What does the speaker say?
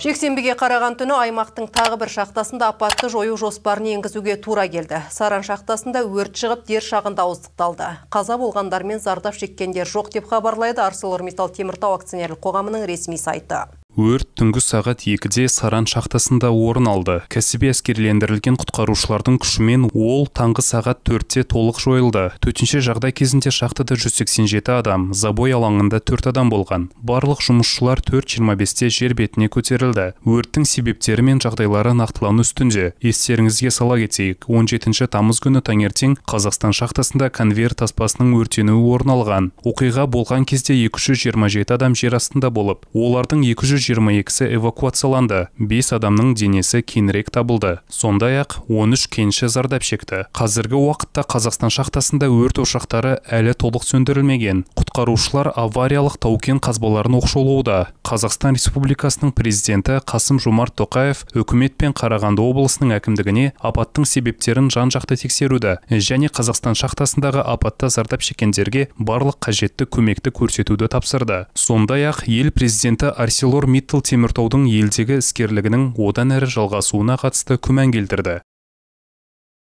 жексенбіге қараған түні аймақтың тағы бір шақтасында апатты жою жоспарын енгізуге тура келді саран шақтасында өрт шығып дер шағында ауыздықталды қаза болғандар мен зардап шеккендер жоқ деп хабарлайды Метал теміртау акционерлік қоғамының ресми сайты Өрт түнгі сағат 2-де Саран шахтасында орын алды. Кәсіби әскерлендірілген құтқарушылардың күшімен ол таңғы сағат 4-те толық жойылды. Төтенше жағдай кезінде шахтада 187 адам, забой алаңында 4 адам болған. Барлық жұмысшылар 4.25-те жер бетіне көтерілді. Өрттің себептері мен жағдайлары нақтылану үстінде. Естеріңізге сала кетейік, 17 тамыз күні таңертең Қазақстан шахтасында конвейер таспасының өртенуі орын алған. Оқиға болған кезде 227 адам жер астында болып, олардың 200 122-сі эвакуацияланды 5 адамның денесі кейінірек табылды сондай ақ 13 кенші зардап шекті қазіргі уақытта қазақстан шақтасында өрт ошақтары әлі толық сөндірілмеген құтқарушылар авариялық таукен қазбаларын оқшаулауда қазақстан республикасының президенті қасым жомарт тоқаев үкімет пен қарағанды облысының әкімдігіне апаттың себептерін жан жақты тексеруді және қазақстан шақтасындағы апатта зардап шекендерге барлық қажетті көмекті көрсетуді тапсырды сондай ақ ел президенті арселор Миттл теміртаудың елдегі іскерлігінің одан әрі жалғасуына қатысты күмән келтірді